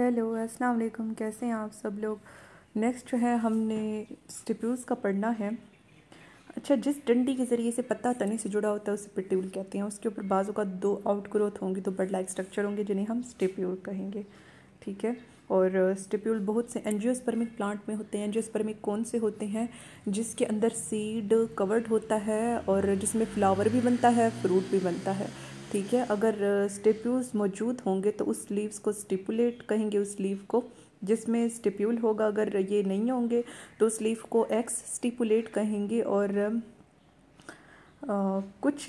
hello अस्सलाम वालेकुम कैसे हैं आप सब लोग नेक्स्ट जो है हमने स्टिप्यूल्स का पढ़ना है अच्छा जिस डंडी के ज़रिए से पत्ता तने से जुड़ा होता है उसे पिट्यूल कहते हैं उसके ऊपर बाजू का दो आउट ग्रोथ होंगी दो बर्ड लाइक स्ट्रक्चर होंगे जिन्हें हम स्टिप्यूल कहेंगे ठीक है और स्टिप्यूल बहुत से एनजियोस्पर्मिक प्लांट में होते हैं एनजियोस्पर्मिक कौन से होते हैं जिसके अंदर सीड कवर्ड होता है और जिसमें फ्लावर भी बनता है फ्रूट भी बनता है ठीक है अगर स्टेप्यूल्स मौजूद होंगे तो उस लीव्स को स्टिपुलेट कहेंगे उस लीव को जिसमें स्टिप्यूल होगा अगर ये नहीं होंगे तो उस लीव को एक्स स्टिपुलेट कहेंगे और कुछ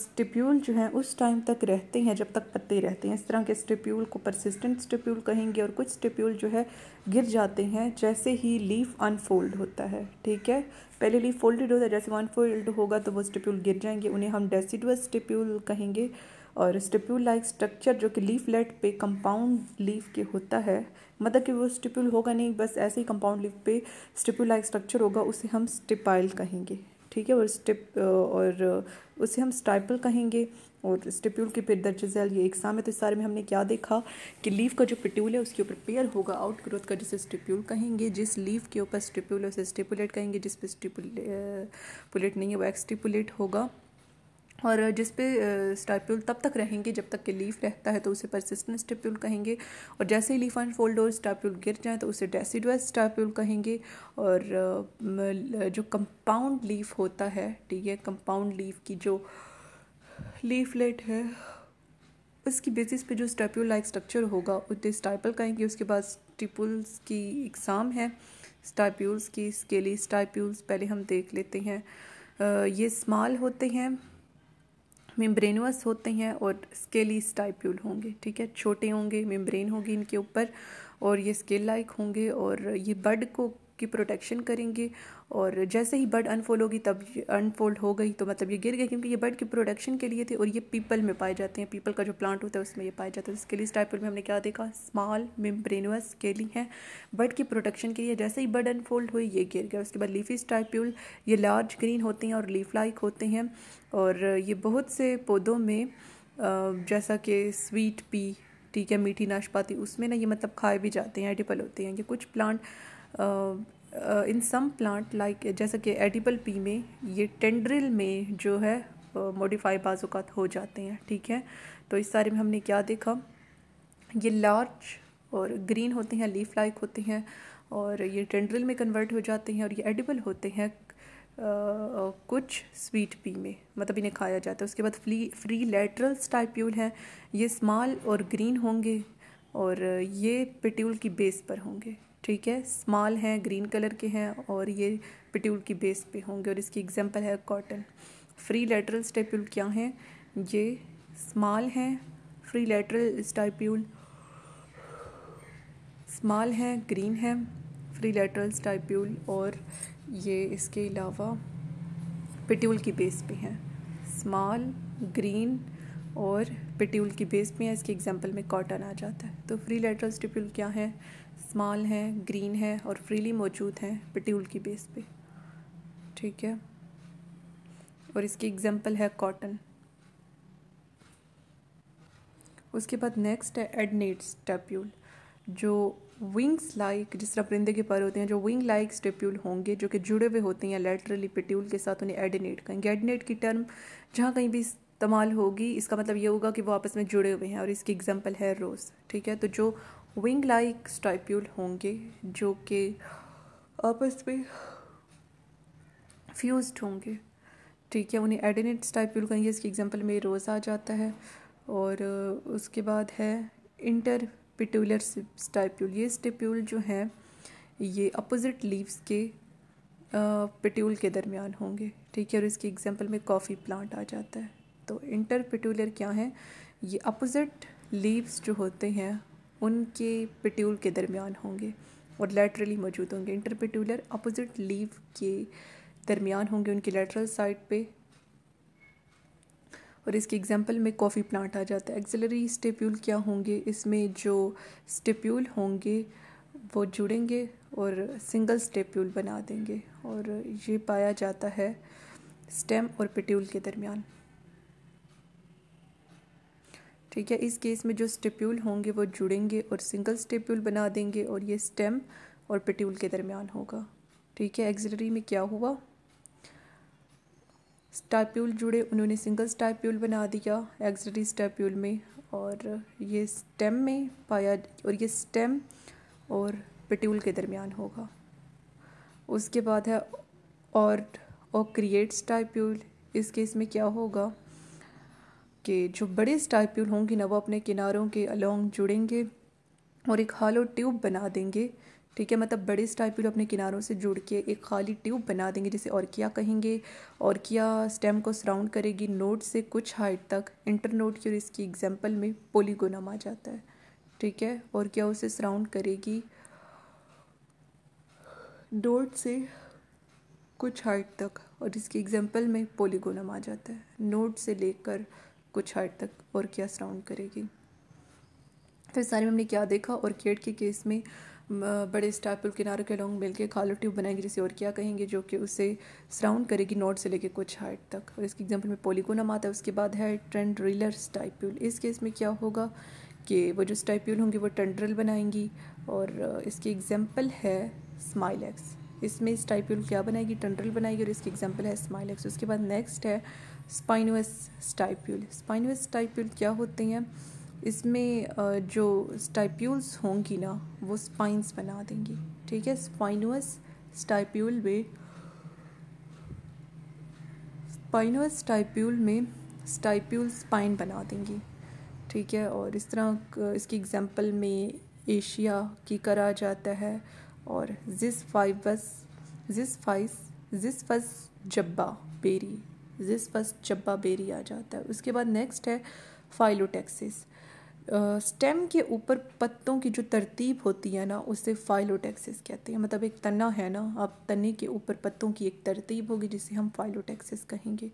स्टिप्यूल जो हैं उस टाइम तक रहते हैं जब तक पत्ते रहते हैं इस तरह के स्टिप्यूल को परसिस्टेंट स्टिप्यूल कहेंगे और कुछ स्टिप्यूल जो है गिर जाते हैं जैसे ही लीफ अनफोल्ड होता है ठीक है पहले लीफ फोल्डेड होता है जैसे वो अनफोल्ड होगा तो वो स्टिप्यूल गिर जाएंगे उन्हें हम डेसिडुअस स्टिप्यूल कहेंगे और स्टिप्यूल लाइक स्ट्रक्चर जो कि लीफलेट पे कंपाउंड लीफ के होता है मतलब कि वो स्टिप्यूल होगा नहीं बस ऐसे ही कंपाउंड लीफ पे स्टिप्यूल लाइक स्ट्रक्चर होगा उसे हम स्टिपाइल कहेंगे ठीक है और स्टिप और उसे हम स्टाइपल कहेंगे और स्टिप्यूल की फिर दर्ज झैल ये एग्जाम है तो इस सारे में हमने क्या देखा कि लीव का जो पिट्यूल है उसके ऊपर पेयर होगा आउट ग्रोथ का जिसे स्टिप्यूल कहेंगे जिस लीव के ऊपर स्टिप्यूल है उसे स्टिपुलेट कहेंगे जिस पर स्टिपुलेट uh, नहीं है वो एक्सटिपुलेट होगा और जिस पे स्टाइप्यूल तब तक रहेंगे जब तक के लीफ रहता है तो उसे परसिस्टेंट स्टाइप्यूल कहेंगे और जैसे ही लीफ अनफोल्ड और स्टाइप्यूल गिर जाए तो उसे डेसिडुअस स्टाइप्यूल कहेंगे और जो कंपाउंड लीफ होता है ठीक है कंपाउंड लीफ की जो लीफलेट है उसकी बेसिस पे जो स्टाइप्यूल लाइक स्ट्रक्चर होगा उसे स्टाइपल कहेंगे उसके बाद स्टिपुल्स की एग्ज़ाम है स्टाइप्यूल्स की स्केली लिए स्टाइप्यूल्स पहले हम देख लेते हैं ये स्मॉल होते हैं मेम्ब्रेनस होते हैं और स्केली स्टाइप्यूल होंगे ठीक है छोटे होंगे मेम्ब्रेन होगी इनके ऊपर और ये स्केल लाइक होंगे और ये बर्ड को उसकी प्रोटेक्शन करेंगे और जैसे ही बर्ड अनफोल्ड होगी तब अनफोल्ड हो गई तो मतलब ये गिर गई क्योंकि ये बर्ड की प्रोटेक्शन के लिए थे और ये पीपल में पाए जाते हैं पीपल का जो प्लांट होता है उसमें ये पाया जाता है स्केली लिए में हमने क्या देखा स्मॉल मेम्ब्रेनस केली है बर्ड की प्रोटेक्शन के लिए जैसे ही बर्ड अनफोल्ड हुई ये गिर गया उसके बाद लीफी स्टाइप्यूल ये लार्ज ग्रीन होते हैं और लीफ लाइक होते हैं और ये बहुत से पौधों में जैसा कि स्वीट पी ठीक है मीठी नाशपाती उसमें ना ये मतलब खाए भी जाते हैं एडिबल होते हैं ये कुछ plant in some plant like जैसे कि एडिबल पी में ये टेंड्रिल में जो है मॉडिफाई बाज़ात हो जाते हैं ठीक है तो इस सारे में हमने क्या देखा ये लार्ज और ग्रीन होते हैं लीफ लाइक होते हैं और ये टेंड्रिल में कन्वर्ट हो जाते हैं और ये एडिबल होते हैं कुछ स्वीट पी में मतलब इन्हें खाया जाता है उसके बाद फ्री फ्री लेटरल स्टाइप्यूल हैं ये स्मॉल और ग्रीन होंगे और ये पिट्यूल की बेस पर होंगे ठीक है स्मॉल हैं ग्रीन कलर के हैं और ये पिट्यूल की बेस पे होंगे और इसकी एग्जांपल है कॉटन फ्री लेटरल स्टाइप्यूल क्या हैं ये स्मॉल हैं फ्री लेटरल स्टाइप्यूल स्मॉल हैं ग्रीन हैं फ्री लेटरल स्टाइप्यूल और ये इसके अलावा पिट्यूल की बेस पे हैं स्मॉल ग्रीन और पिट्यूल की बेस पे हैं इसके एग्जांपल में कॉटन आ जाता है तो फ्री लेटरल स्टिप्यूल क्या हैं स्मॉल हैं ग्रीन है और फ्रीली मौजूद हैं पिट्यूल की बेस पे ठीक है और इसकी एग्जांपल है कॉटन उसके बाद नेक्स्ट है एडनेट स्टेप्यूल जो विंग्स लाइक जिस तरह परिंदे के पर होते हैं जो विंग लाइक स्टेप्यूल होंगे जो कि जुड़े हुए होते हैं लेटरली पिट्यूल के साथ उन्हें एडिनेट कहेंगे एडिनेट की टर्म जहाँ कहीं भी इस्तेमाल होगी इसका मतलब ये होगा कि वो आपस में जुड़े हुए हैं और इसकी एग्जाम्पल है रोज़ ठीक है तो जो विंग लाइक स्टाइप्यूल होंगे जो कि आपस में फ्यूज होंगे ठीक है उन्हें एडिनेट स्टाइप्यूल कहेंगे इसकी एग्जाम्पल में रोज़ आ जाता है और उसके बाद है इंटर पिट्यूलर स्टाइप्यूल ये स्टिप्यूल जो हैं ये अपोजिट लीव्स के पिट्यूल के दरमियान होंगे ठीक है और इसकी एग्जांपल में कॉफ़ी प्लांट आ जाता है तो इंटर पिट्यूलर क्या है ये अपोजिट लीव्स जो होते हैं उनके पिट्यूल के दरमियान होंगे और लेटरली मौजूद होंगे इंटर अपोजिट लीव के दरमियान होंगे उनकी लेटरल साइड पे और इसके एग्जांपल में कॉफ़ी प्लांट आ जाता है एक्सिलरी स्टेप्यूल क्या होंगे इसमें जो स्टेप्यूल होंगे वो जुड़ेंगे और सिंगल स्टेप्यूल बना देंगे और ये पाया जाता है स्टेम और पिट्यूल के दरमियान ठीक है इस केस में जो स्टेप्यूल होंगे वो जुड़ेंगे और सिंगल स्टेप्यूल बना देंगे और ये स्टेम और पिट्यूल के दरमियान होगा ठीक है एक्सिलरी में क्या हुआ स्टाप्यूल जुड़े उन्होंने सिंगल स्टाप्यूल बना दिया एक्सिलरी स्टाप्यूल में और ये स्टेम में पाया और ये स्टेम और पिट्यूल के दरमियान होगा उसके बाद है और और क्रिएट स्टाइप्यूल इस केस में क्या होगा कि जो बड़े स्टाइप्यूल होंगे ना वो अपने किनारों के अलोंग जुड़ेंगे और एक हालो ट्यूब बना देंगे ठीक है मतलब बड़े स्टाइपिड अपने किनारों से जुड़ के एक खाली ट्यूब बना देंगे जिसे ऑर्किया कहेंगे ऑर्किया स्टेम को सराउंड करेगी नोट से कुछ हाइट तक इंटरनोट की और इसकी एग्जाम्पल में पोलीगोनम आ जाता है ठीक है क्या उसे सराउंड करेगी नोट से कुछ हाइट तक और इसकी एग्जाम्पल में पोलीगोनम आ जाता है नोट से लेकर कुछ हाइट तक और क्या सराउंड करेगी तो सारे में हमने क्या देखा और केट के केस में बड़े स्टार किनारों के लॉन्ग मिल के खालो ट्यूब बनाएंगे जिसे और क्या कहेंगे जो कि उसे सराउंड करेगी नोट से लेके कुछ हाइट तक और इसके एग्जाम्पल में पोलिकोनम आता है उसके बाद है ट्रेंड रिलर स्टाइप्यूल इस केस में क्या होगा कि वो जो स्टाइप्यूल होंगे वो टेंड्रल बनाएंगी और इसकी एग्जाम्पल है स्माइलेक्स इसमें स्टाइप्यूल क्या बनाएगी टंड्रल बनाएगी और इसकी एग्जाम्पल है स्माइलेक्स उसके बाद नेक्स्ट है स्पाइनस स्टाइप्यूल स्पाइनस स्टाइप्यूल क्या होते हैं इसमें जो स्टाइप्यूल्स होंगी ना वो स्पाइंस बना देंगी ठीक है स्पाइनस स्टाइप्यूल में स्पाइनस स्टाइप्यूल में स्टाइप्यूल स्पाइन बना देंगी ठीक है और इस तरह इसकी एग्जांपल में एशिया की करा जाता है और जिस फाइबस जिस फाइस जिस फस जब्बा बेरी जिस फस जब्बा बेरी आ जाता है उसके बाद नेक्स्ट है फाइलोटेक्सिस स्टेम के ऊपर पत्तों की जो तरतीब होती है ना उसे फाइलोटेक्सिस कहते हैं मतलब एक तना है ना अब तने के ऊपर पत्तों की एक तरतीब होगी जिसे हम फाइलोटेक्सिस कहेंगे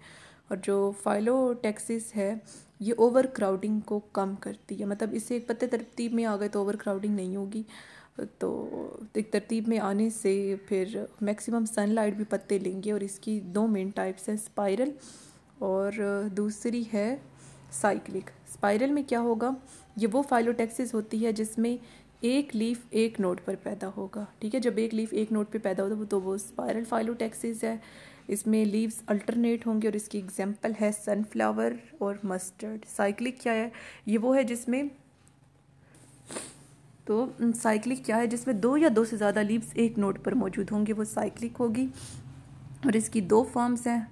और जो फाइलोटेक्सिस है ये ओवर क्राउडिंग को कम करती है मतलब इसे एक पत्ते तरतीब में आ गए तो ओवर क्राउडिंग नहीं होगी तो एक तरतीब में आने से फिर मैक्सिमम सनलाइट भी पत्ते लेंगे और इसकी दो मेन टाइप्स हैं स्पायरल और दूसरी है साइक्लिक स्पाइरल में क्या होगा ये वो फाइलोटेक्सिस होती है जिसमें एक लीफ एक नोट पर पैदा होगा ठीक है जब एक लीफ एक नोट पे पैदा होता है तो वो स्पायरल फाइलोटेक्सिस है इसमें लीव्स अल्टरनेट होंगे और इसकी एग्जांपल है सनफ्लावर और मस्टर्ड साइक्लिक क्या है ये वो है जिसमें तो साइक्लिक क्या है जिसमें दो या दो से ज़्यादा लीव्स एक नोट पर मौजूद होंगे वो साइक्लिक होगी और इसकी दो फॉर्म्स हैं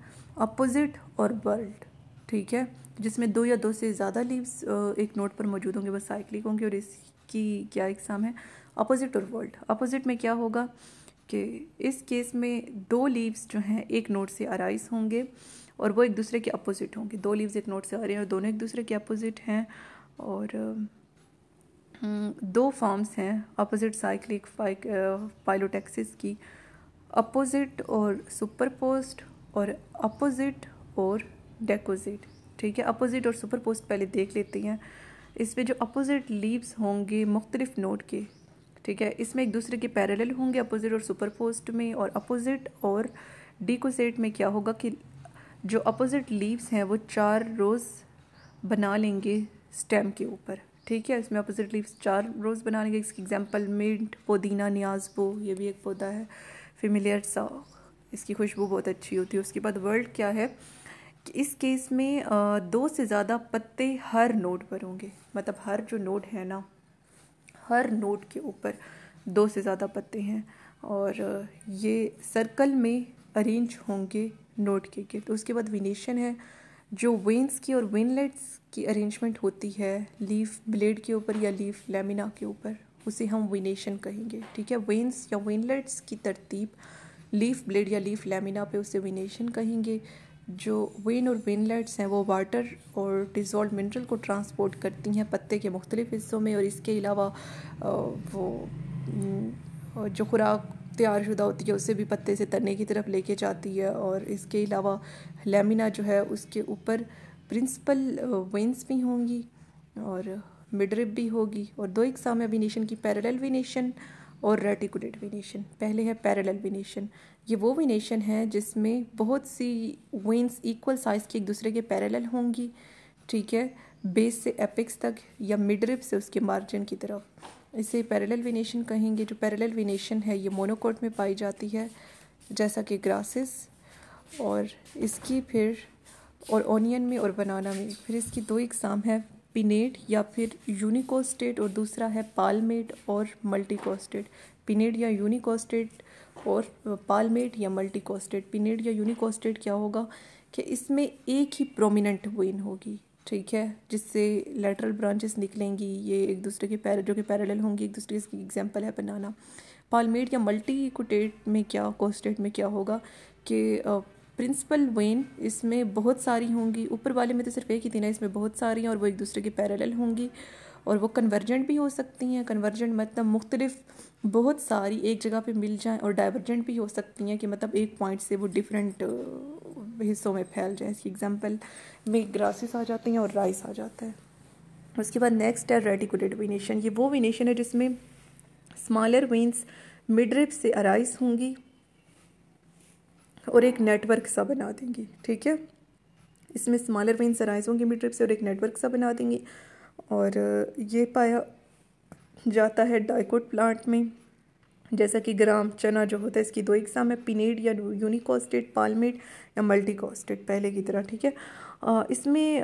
अपोजिट और वर्ल्ड ठीक है जिसमें दो या दो से ज़्यादा लीव्स एक नोट पर मौजूद होंगे वह साइक्लिक होंगे और इसकी क्या एग्ज़ाम है अपोजिट और वर्ल्ड अपोजिट में क्या होगा कि इस केस में दो लीव्स जो हैं एक नोट से अराइज होंगे और वो एक दूसरे के अपोजिट होंगे दो लीव्स एक नोट से आ रहे हैं और दोनों एक दूसरे के अपोजिट हैं और हम्म, दो फॉर्म्स हैं अपोजिट साइक्लिक पाइलोटेक्सिस की अपोजिट और सुपर पोस्ट और अपोजिट और डेकोजिट ठीक है अपोजिट और सुपर पोस्ट पहले देख लेते हैं इसमें जो अपोजिट लीव्स होंगे मुख्तलिफ नोट के ठीक है इसमें एक दूसरे के पैरेलल होंगे अपोजिट और सुपर पोस्ट में और अपोजिट और डिकोसेट में क्या होगा कि जो अपोजिट लीव्स हैं वो चार रोज़ बना लेंगे स्टेम के ऊपर ठीक है इसमें अपोजिट लीव्स चार रोज़ बना लेंगे इसकी एग्जांपल मिंट पुदीना न्याजबो ये भी एक पौधा है फेमिलियर सा इसकी खुशबू बहुत अच्छी होती है उसके बाद वर्ल्ड क्या है इस केस में दो से ज़्यादा पत्ते हर नोड पर होंगे मतलब हर जो नोड है ना हर नोड के ऊपर दो से ज़्यादा पत्ते हैं और ये सर्कल में अरेंज होंगे नोड के गिर्द तो उसके बाद विनेशन है जो वेंस की और वेनलेट्स की अरेंजमेंट होती है लीफ ब्लेड के ऊपर या लीफ लेमिना के ऊपर उसे हम विनेशन कहेंगे ठीक है वेंस या वेनलेट्स की तरतीब लीफ ब्लेड या लीफ लेमिना पे उसे विनेशन कहेंगे जो वेन और वेनलेट्स हैं वो वाटर और डिज़ोल्व मिनरल को ट्रांसपोर्ट करती हैं पत्ते के मुख्तलिफ़ हिस्सों में और इसके अलावा वो जो खुराक तैयार शुदा होती है उसे भी पत्ते से तने की तरफ लेके जाती है और इसके अलावा लेमिना जो है उसके ऊपर प्रिंसिपल वेंस भी होंगी और मिडरिप भी होगी और दो इकसाम अभिनेशन की पैरेलल विनेशन और रेटिकुलेट विनेशन पहले है पैरेलल विनेशन ये वो विनेशन है जिसमें बहुत सी वेंस इक्वल साइज़ की एक दूसरे के पैरेलल होंगी ठीक है बेस से एपिक्स तक या मिडरिप से उसके मार्जिन की तरफ इसे पैरेलल विनेशन कहेंगे जो पैरेलल विनेशन है ये मोनोकोट में पाई जाती है जैसा कि ग्रासेस और इसकी फिर और ओनियन में और बनाना में फिर इसकी दो एग्ज़ाम है पिनेड या फिर यूनिकोस्टेट और दूसरा है पालमेट और मल्टीकोस्टेट पिनेड या यूनिकोस्टेट और पालमेट या मल्टीकोस्टेट पिनेड या यूनिकोस्टेट क्या होगा कि इसमें एक ही प्रोमिनेंट वेन होगी ठीक है जिससे लेटरल ब्रांचेस निकलेंगी ये एक दूसरे के पैर जो कि पैरेलल होंगी एक दूसरे की एग्जाम्पल है बनाना पालमेट या मल्टी कोटेट में क्या कोस्टेट में क्या होगा कि प्रिंसिपल वेन इसमें बहुत सारी होंगी ऊपर वाले में तो सिर्फ एक ही थी ना इसमें बहुत सारी हैं और वो एक दूसरे के पैरेलल होंगी और वो कन्वर्जेंट भी हो सकती हैं कन्वर्जेंट मतलब मुख्तलिफ बहुत सारी एक जगह पे मिल जाएं और डाइवर्जेंट भी हो सकती हैं कि मतलब एक पॉइंट से वो डिफरेंट हिस्सों में फैल जाए इसकी एग्जांपल में ग्रासेस आ जाती हैं और राइस आ जाता है उसके बाद नेक्स्ट है रेडिकुलेट विनेशन ये वो विनेशन है जिसमें स्मॉलर वेन्स मिडरिप से अराइज होंगी और एक नेटवर्क सा बना देंगी ठीक है इसमें स्मॉलर वेन सराइज होंगे मीट्रिप से और एक नेटवर्क सा बना देंगी और ये पाया जाता है डाइकोट प्लांट में जैसा कि ग्राम चना जो होता है इसकी दो एग्ज़ाम है पिनेड या यूनिकॉस्टेड पालमेड या मल्टीकॉस्टेड पहले की तरह ठीक है इसमें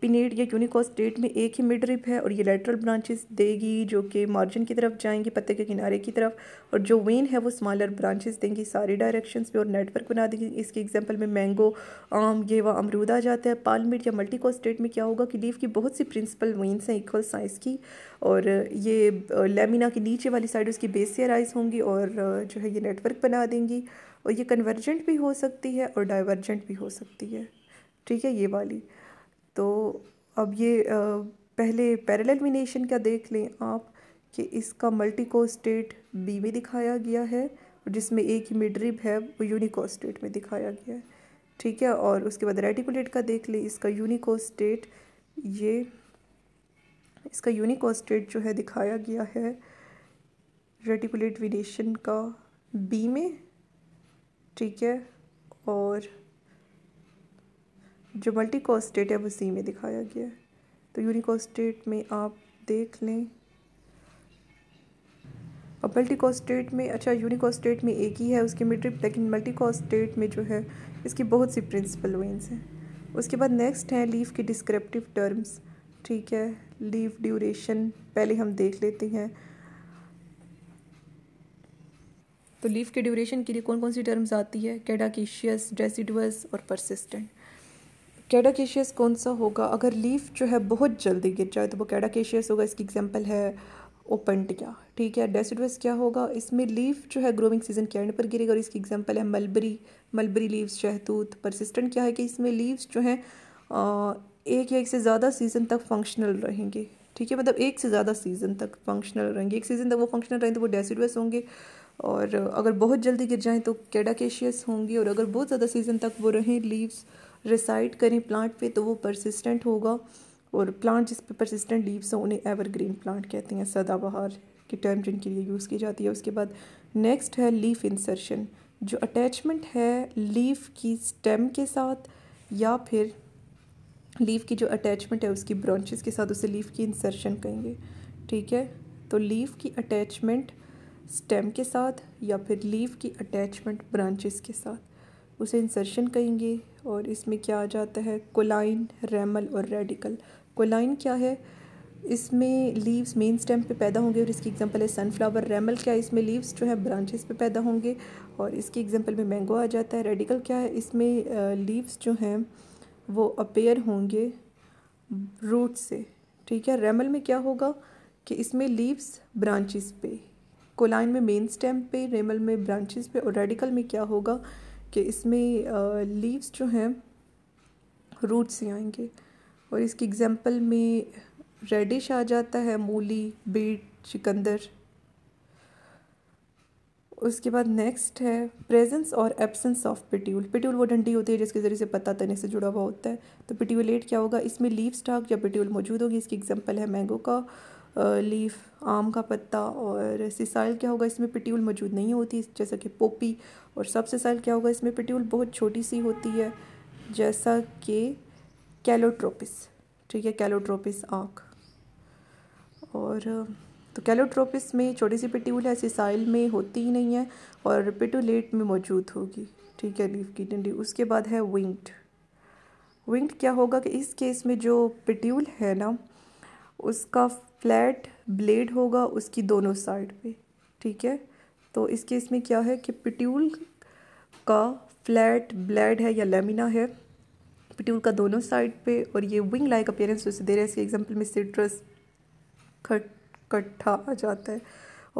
पिनेड या यूनिकोस्टेट में एक ही मिड रिप है और ये लेटरल ब्रांचेस देगी जो कि मार्जिन की तरफ जाएंगी पत्ते के किनारे की तरफ और जो वेन है वो स्मॉलर ब्रांचेस देंगी सारी डायरेक्शंस पे और नेटवर्क बना देंगी इसके एग्जांपल में मैंगो आम गेवा अमरूद आ जाता है पालमिट या मल्टीकोस्टेट में क्या होगा कि लीफ की बहुत सी प्रिंसिपल वेन्स हैं इक्वल साइज़ की और ये लेमिना के नीचे वाली साइड उसकी आइज होंगी और जो है ये नेटवर्क बना देंगी और ये कन्वर्जेंट भी हो सकती है और डाइवर्जेंट भी हो सकती है ठीक है ये वाली तो अब ये पहले पैरेलल एलिमिनेशन का देख लें आप कि इसका मल्टी स्टेट बी में दिखाया गया है जिसमें एक ही मिडरिब है वो यूनिकोस्टेट में दिखाया गया है ठीक है और उसके बाद रेटिकुलेट का देख लें इसका यूनिकोस्टेट ये इसका यूनिकोस्टेट जो है दिखाया गया है रेटिकुलेट विनेशन का बी में ठीक है और जो मल्टी कॉस्टेट है वो सी में दिखाया गया है तो यूनिकॉस्टेट में आप देख लें अब मल्टी कॉस्टेट में अच्छा यूनिकॉस्टेट में एक ही है उसके मिड्रिप लेकिन मल्टी कॉस्टेट में जो है इसकी बहुत सी प्रिंसिपल वेंस हैं उसके बाद नेक्स्ट हैं लीव की डिस्क्रिप्टिव टर्म्स ठीक है लीव ड्यूरेशन पहले हम देख लेते हैं तो लीव के ड्यूरेशन के लिए कौन कौन सी टर्म्स आती है कैडाकेशियस ड्रेसिडस और परसिस्टेंट कैडाकेशियस कौन सा होगा अगर लीफ जो है बहुत जल्दी गिर जाए तो वो कैडाकेशियस होगा इसकी एग्जांपल है ओपनटिया ठीक है डेसिडस क्या होगा इसमें लीफ जो है ग्रोइंग सीजन के एंड पर गिरेगा और इसकी एग्जांपल है मलबरी मलबरी लीव्स शहतूत परसिस्टेंट क्या है कि इसमें लीव्स जो हैं एक या एक से ज़्यादा सीज़न तक फंक्शनल रहेंगे ठीक है मतलब एक से ज़्यादा सीज़न तक फंक्शनल रहेंगे एक सीज़न तक वो फंक्शनल रहेंगे तो वो डेसिडस होंगे और अगर बहुत जल्दी गिर जाएँ तो कैडाकेशियस होंगी और अगर बहुत ज़्यादा सीज़न तक वो रहें लीव्स रिसाइड करें प्लांट पे तो वो परसिस्टेंट होगा और प्लांट जिस पे परसिस्टेंट लीव्स हो उन्हें एवरग्रीन प्लांट कहते हैं सदाबहार की टर्म जिनके लिए यूज़ की जाती है उसके बाद नेक्स्ट है लीफ इंसर्शन जो अटैचमेंट है लीफ की स्टेम के साथ या फिर लीफ की जो अटैचमेंट है उसकी ब्रांचेस के साथ उसे लीफ की इंसर्शन कहेंगे ठीक है तो लीफ की अटैचमेंट स्टेम के साथ या फिर लीफ की अटैचमेंट ब्रांचेस के साथ उसे इंसर्शन कहेंगे और इसमें क्या आ जाता है कोलाइन रेमल और रेडिकल कोलाइन क्या है इसमें लीव्स मेन स्टेम पे पैदा होंगे और इसकी एग्जांपल है सनफ्लावर रेमल क्या है इसमें लीव्स जो है ब्रांचेस पे पैदा होंगे और इसकी एग्जांपल में मैंगो आ जाता है रेडिकल क्या है इसमें लीव्स जो हैं वो अपेयर होंगे रूट से ठीक है रेमल में क्या होगा कि इसमें लीव्स ब्रांचेस पे कोलाइन में मेन स्टेम पे रेमल में ब्रांचेस पे और रेडिकल में क्या होगा कि इसमें लीव्स जो हैं रूट से आएंगे और इसकी एग्जांपल में रेडिश आ जाता है मूली बीट चिकंदर उसके बाद नेक्स्ट है प्रेजेंस और एब्सेंस ऑफ पिट्यूल पिट्यूल वो डंडी होती है जिसके ज़रिए से पत्ता तने से जुड़ा हुआ होता है तो पिट्यूलेट क्या होगा इसमें लीव स्टॉक या पिट्यूल मौजूद होगी इसकी एग्जांपल है मैंगो का लीफ आम का पत्ता और सिसाइल क्या होगा इसमें पिट्यूल मौजूद नहीं होती जैसा कि पोपी और सब सिसाइल क्या होगा इसमें पिट्यूल बहुत छोटी सी होती है जैसा कि कैलोट्रोपिस ठीक है कैलोट्रोपिस आँख और तो कैलोट्रोपिस में छोटी सी पिट्यूल है सिसाइल में होती ही नहीं है और पिटूलेट में मौजूद होगी ठीक है लीफ की डंडी उसके बाद है विंग्ड विंग्ड क्या होगा कि इस केस में जो पिट्यूल है ना उसका फ्लैट ब्लेड होगा उसकी दोनों साइड पे ठीक है तो इस केस में क्या है कि पिट्यूल का फ्लैट ब्लेड है या लेमिना है पिट्यूल का दोनों साइड पे और ये विंग लाइक अपेयरेंस उसे दे रहे हैं इसके एग्जाम्पल में सिट्रस खट कट्ठा आ जाता है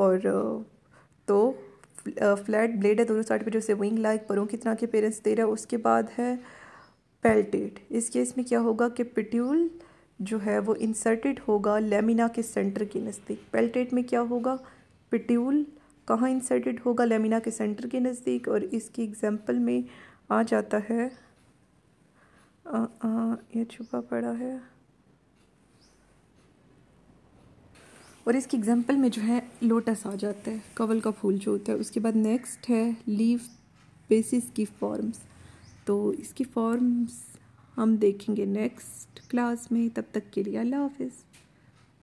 और तो फ्लैट ब्लेड है दोनों साइड पे जो उसे विंग लाइक परों की तरह के पेरेंट्स दे रहा है उसके बाद है पेल्टेड इस केस में क्या होगा कि पिट्यूल जो है वो इंसर्टेड होगा लेमिना के सेंटर के नज़दीक पेल्टेट में क्या होगा पिट्यूल कहाँ इंसर्टेड होगा लेमिना के सेंटर के नज़दीक और इसकी एग्जांपल में आ जाता है आ, आ, ये छुपा पड़ा है और इसकी एग्जांपल में जो है लोटस आ जाता है कवल का फूल जो होता है उसके बाद नेक्स्ट है लीव बेसिस की फॉर्म्स तो इसकी फॉर्म्स हम देखेंगे नेक्स्ट नेक्स्ट क्लास में तब तक के लिए अल्लाह हाफिज़